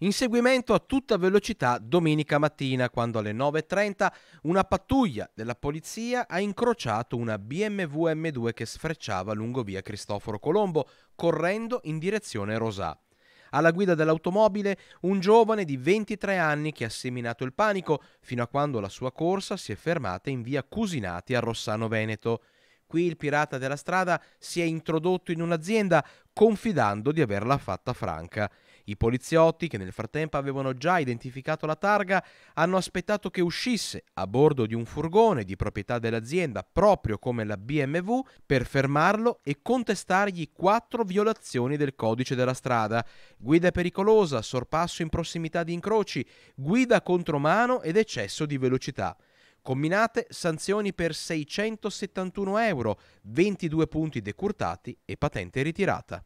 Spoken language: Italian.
Inseguimento a tutta velocità domenica mattina quando alle 9.30 una pattuglia della polizia ha incrociato una BMW M2 che sfrecciava lungo via Cristoforo Colombo, correndo in direzione Rosà. Alla guida dell'automobile un giovane di 23 anni che ha seminato il panico fino a quando la sua corsa si è fermata in via Cusinati a Rossano Veneto. Qui il pirata della strada si è introdotto in un'azienda confidando di averla fatta franca. I poliziotti, che nel frattempo avevano già identificato la targa, hanno aspettato che uscisse a bordo di un furgone di proprietà dell'azienda, proprio come la BMW, per fermarlo e contestargli quattro violazioni del codice della strada. Guida pericolosa, sorpasso in prossimità di incroci, guida contromano ed eccesso di velocità. Combinate sanzioni per 671 euro, 22 punti decurtati e patente ritirata.